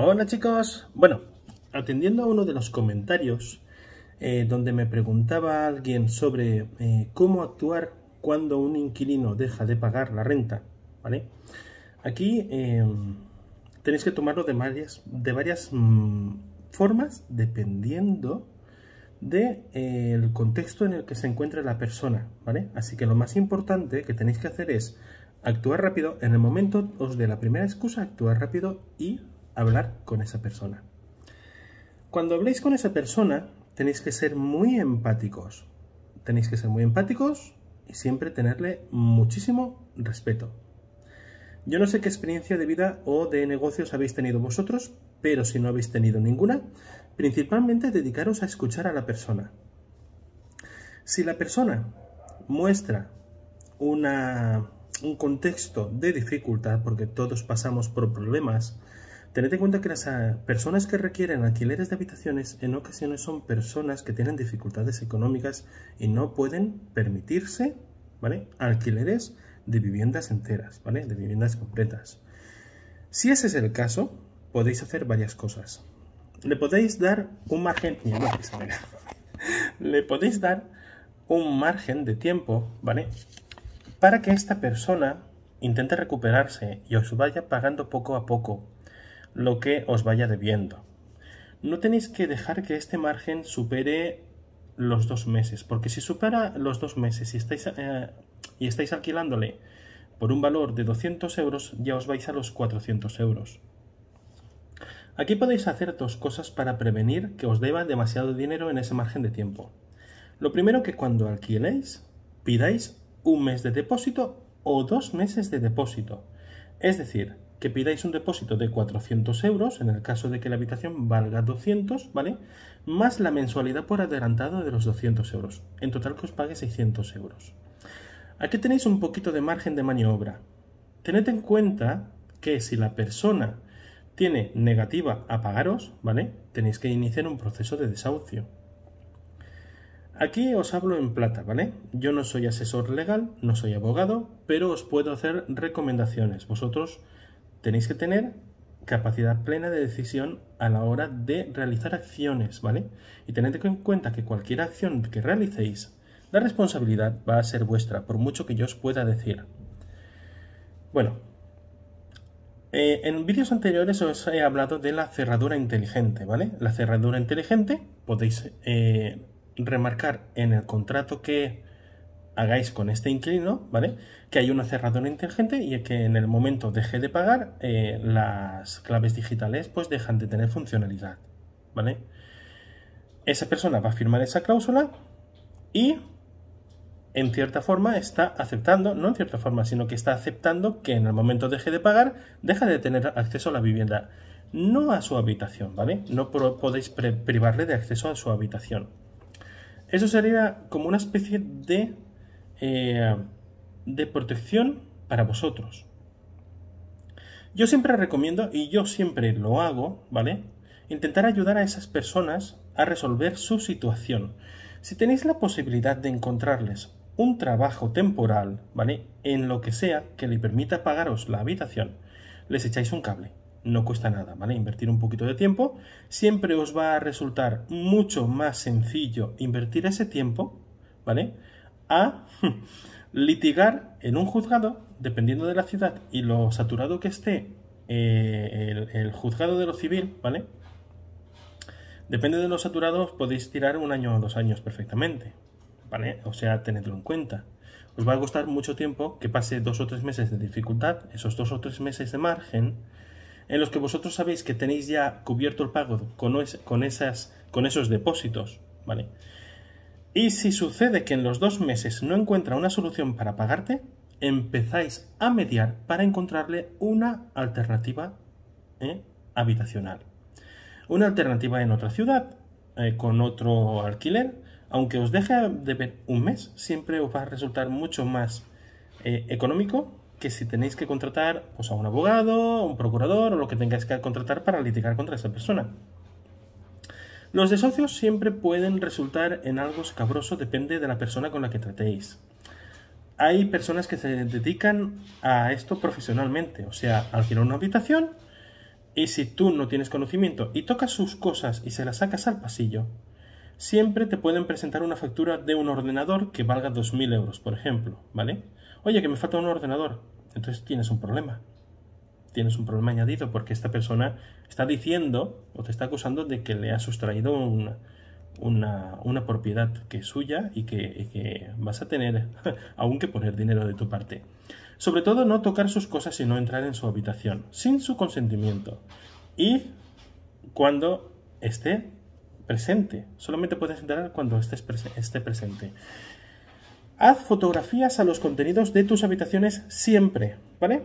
Hola chicos. Bueno, atendiendo a uno de los comentarios eh, donde me preguntaba alguien sobre eh, cómo actuar cuando un inquilino deja de pagar la renta, ¿vale? Aquí em, tenéis que tomarlo de varias, mm, formas dependiendo del de, eh, contexto en el que se encuentre la persona, ¿vale? Así que lo más importante que tenéis que hacer es actuar rápido, en el momento os dé la primera excusa, actuar rápido y hablar con esa persona. Cuando habléis con esa persona, tenéis que ser muy empáticos. Tenéis que ser muy empáticos y siempre tenerle muchísimo respeto. Yo no sé qué experiencia de vida o de negocios habéis tenido vosotros, pero si no habéis tenido ninguna, principalmente dedicaros a escuchar a la persona. Si la persona muestra un contexto de dificultad, porque todos pasamos por problemas, Tened en cuenta que las ah, personas que requieren alquileres de habitaciones en ocasiones son personas que tienen dificultades económicas y no pueden permitirse alquileres de viviendas enteras, ¿vale? de viviendas completas. Si ese es el caso, podéis hacer varias cosas. Le podéis dar un margen... Le podéis dar un margen de tiempo, ¿vale? Para que esta persona intente recuperarse y os vaya pagando poco a poco lo que os vaya debiendo. No tenéis que dejar que este margen supere los dos meses, porque si supera los dos meses y estáis, eh, y estáis alquilándole por un valor de 200 euros, ya os vais a los 400 euros. Aquí podéis hacer dos cosas para prevenir que os deba demasiado dinero en ese margen de tiempo. Lo primero que cuando alquiléis, pidáis un mes de depósito o dos meses de depósito. Es decir, que pidáis un depósito de 400 euros, en el caso de que la habitación valga 200, ¿vale? Más la mensualidad por adelantado de los 200 euros. En total que os pague 600 euros. Aquí tenéis un poquito de margen de maniobra. Tened en cuenta que si la persona tiene negativa a pagaros, ¿vale? Tenéis que iniciar un proceso de desahucio. Aquí os hablo en plata, ¿vale? Yo no soy asesor legal, no soy abogado, pero os puedo hacer recomendaciones. Vosotros tenéis que tener capacidad plena de decisión a la hora de realizar acciones, ¿vale? Y tened en cuenta que cualquier acción que realicéis, la responsabilidad va a ser vuestra, por mucho que yo os pueda decir. Bueno, eh, en vídeos anteriores os he hablado de la cerradura inteligente, ¿vale? La cerradura inteligente podéis eh, remarcar en el contrato que hagáis con este inquilino, ¿vale? Que hay una cerradura inteligente y que en el momento deje de pagar, eh, las claves digitales pues dejan de tener funcionalidad, ¿vale? Esa persona va a firmar esa cláusula y en cierta forma está aceptando, no en cierta forma, sino que está aceptando que en el momento deje de pagar, deja de tener acceso a la vivienda, no a su habitación, ¿vale? No podéis privarle de acceso a su habitación. Eso sería como una especie de eh, de protección para vosotros. Yo siempre recomiendo, y yo siempre lo hago, ¿vale? Intentar ayudar a esas personas a resolver su situación. Si tenéis la posibilidad de encontrarles un trabajo temporal, ¿vale? En lo que sea que le permita pagaros la habitación, les echáis un cable. No cuesta nada, ¿vale? Invertir un poquito de tiempo. Siempre os va a resultar mucho más sencillo invertir ese tiempo, ¿vale? a hmm, litigar en un juzgado, dependiendo de la ciudad y lo saturado que esté eh, el, juzgado de lo civil, ¿vale? Depende de lo saturado, podéis tirar un año o dos años perfectamente, ¿vale? O sea, tenedlo en cuenta. Os va a costar mucho tiempo que pase dos o tres meses de dificultad, esos dos o tres meses de margen, en los que vosotros sabéis que tenéis ya cubierto el pago con, esas, con esos depósitos, ¿vale? Y si sucede que en los dos meses no encuentra una solución para pagarte, empezáis a mediar para encontrarle una alternativa ¿eh? habitacional. Una alternativa en otra ciudad, eh, con otro alquiler, aunque os deje de ver un mes, siempre os va a resultar mucho más eh, económico que si tenéis que contratar pues, a un abogado, un procurador o lo que tengáis que contratar para litigar contra esa persona. Los desocios siempre pueden resultar en algo escabroso, depende de la persona con la que tratéis. Hay personas que se dedican a esto profesionalmente, o sea, alquilan una habitación y si tú no tienes conocimiento y tocas sus cosas y se las sacas al pasillo, siempre te pueden presentar una factura de un ordenador que valga 2.000 euros, por ejemplo, ¿vale? Oye, que me falta un ordenador, entonces tienes un problema tienes un problema añadido porque esta persona está diciendo o te está acusando de que le ha sustraído una, propiedad que es suya y que, vas a tener aún que poner dinero de tu parte. Sobre todo no tocar sus cosas y no entrar en su habitación sin su consentimiento y cuando esté presente. Solamente puedes entrar cuando esté presente. Haz fotografías a los contenidos de tus habitaciones siempre, ¿vale?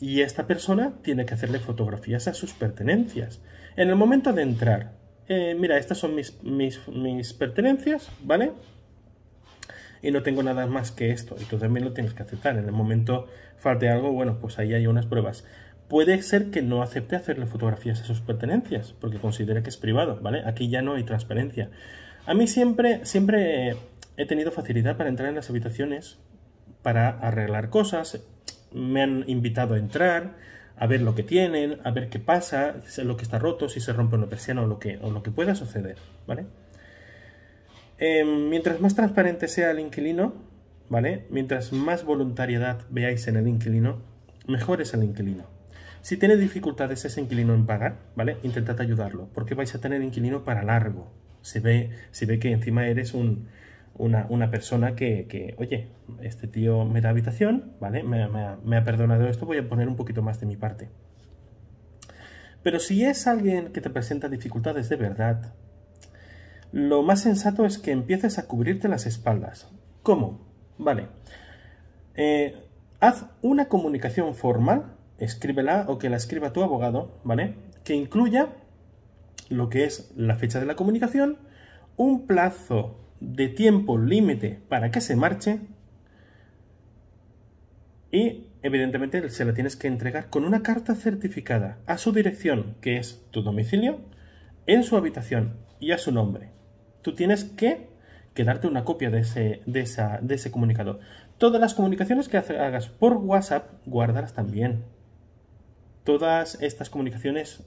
y esta persona tiene que hacerle fotografías a sus pertenencias. En el momento de entrar, eh, mira, estas son mis, mis, pertenencias, ¿vale? Y no tengo nada más que esto, y tú también lo tienes que aceptar. En el momento falte algo, bueno, pues ahí hay unas pruebas. Puede ser que no acepte hacerle fotografías a sus pertenencias, porque considera que es privado, ¿vale? Aquí ya no hay transparencia. A mí siempre, siempre he tenido facilidad para entrar en las habitaciones, para arreglar cosas, me han invitado a entrar, a ver lo que tienen, a ver qué pasa, lo que está roto, si se rompe una persiana o lo que, o lo que pueda suceder, ¿vale? Em, mientras más transparente sea el inquilino, ¿vale? Mientras más voluntariedad veáis en el inquilino, mejor es el inquilino. Si tiene dificultades ese inquilino en pagar, ¿vale? Intentad ayudarlo, porque vais a tener inquilino para largo. Se ve, se ve que encima eres un, una, persona que, oye, este tío me da habitación, ¿vale? Me, ha perdonado esto, voy a poner un poquito más de mi parte. Pero si es alguien que te presenta dificultades de verdad, lo más sensato es que empieces a cubrirte las espaldas. ¿Cómo? Vale. Eh, haz una comunicación formal, escríbela o que la escriba tu abogado, ¿vale? Que incluya lo que es la fecha de la comunicación, un plazo de tiempo límite para que se marche y evidentemente se la tienes que entregar con una carta certificada a su dirección, que es tu domicilio, en su habitación y a su nombre. Tú tienes que quedarte una copia de ese, comunicador... comunicado. Todas las comunicaciones que hagas por WhatsApp, ...guardarás también. Todas estas comunicaciones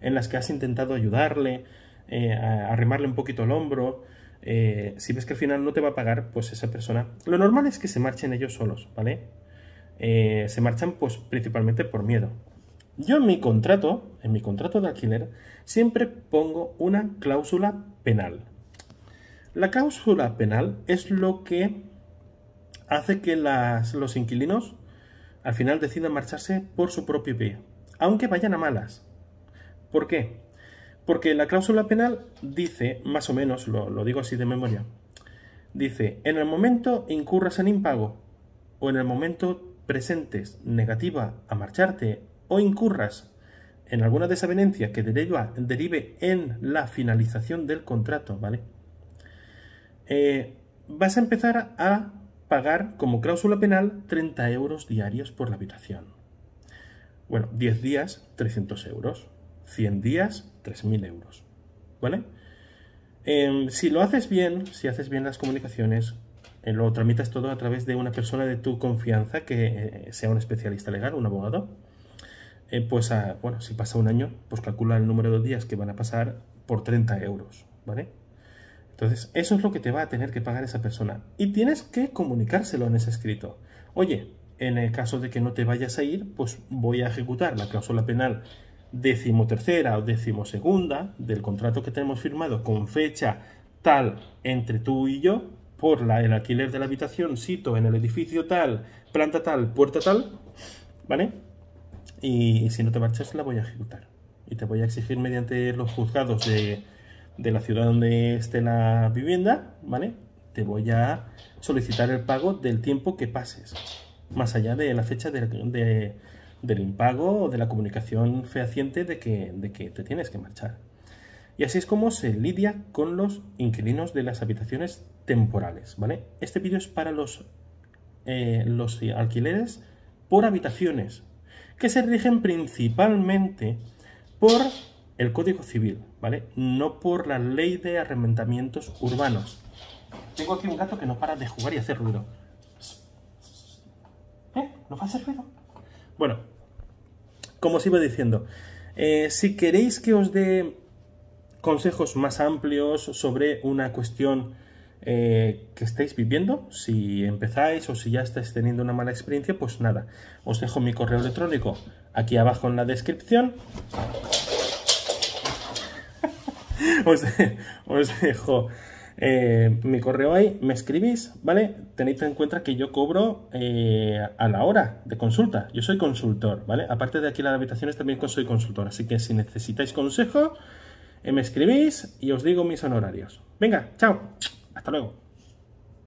en las que has intentado ayudarle, eh, a arrimarle un poquito el hombro, eh, si ves que al final no te va a pagar, pues esa persona... Lo normal es que se marchen ellos solos, ¿vale? Eh, se marchan pues principalmente por miedo. Yo en mi contrato, en mi contrato de alquiler, siempre pongo una cláusula penal. La cláusula penal es lo que hace que los inquilinos al final decidan marcharse por su propio pie, aunque vayan a malas. ¿Por qué? Porque la cláusula penal dice, más o menos, lo, digo así de memoria, dice, en el momento incurras en impago o en el momento presentes negativa a marcharte o incurras en alguna desavenencia que derive en la finalización del contrato, ¿vale? Eh, vas a empezar a pagar como cláusula penal 30 euros diarios por la habitación. Bueno, 10 días, 300 euros. 100 días, 3.000 euros. ¿Vale? Em, si lo haces bien, si haces bien las comunicaciones, eh, lo tramitas todo a través de una persona de tu confianza que eh, sea un especialista legal, un abogado, eh, pues ah, bueno, si pasa un año, pues calcula el número de días que van a pasar por 30 euros, ¿vale? Entonces, eso es lo que te va a tener que pagar esa persona. Y tienes que comunicárselo en ese escrito. Oye, en el caso de que no te vayas a ir, pues voy a ejecutar la cláusula penal decimotercera o decimosegunda del contrato que tenemos firmado con fecha tal entre tú y yo por la, el alquiler de la habitación, sito en el edificio tal, planta tal, puerta tal, ¿vale? Y, si no te marchas la voy a ejecutar. Y te voy a exigir mediante los juzgados de, la ciudad donde esté la vivienda, ¿vale? Te voy a solicitar el pago del tiempo que pases, más allá de la fecha de, de del impago o de la comunicación fehaciente de que, de que te tienes que marchar. Y así es como se lidia con los inquilinos de las habitaciones temporales, ¿vale? Este vídeo es para los, eh, los alquileres por habitaciones, que se rigen principalmente por el Código Civil, ¿vale? No por la ley de arrendamientos urbanos. Tengo aquí un gato que no para de jugar y hacer ruido. ¿Eh? ¿No va a hacer ruido? Bueno, como os iba diciendo, eh, si queréis que os dé consejos más amplios sobre una cuestión eh, que estáis viviendo, si empezáis o si ya estáis teniendo una mala experiencia, pues nada, os dejo mi correo electrónico aquí abajo en la descripción. os dejo eh, mi correo ahí, me escribís, ¿vale? Tenéis en cuenta que yo cobro eh, a la hora de consulta. Yo soy consultor, ¿vale? Aparte de aquí las habitaciones también soy consultor. Así que si necesitáis consejo, eh, me escribís y os digo mis honorarios. Venga, chao. Hasta luego.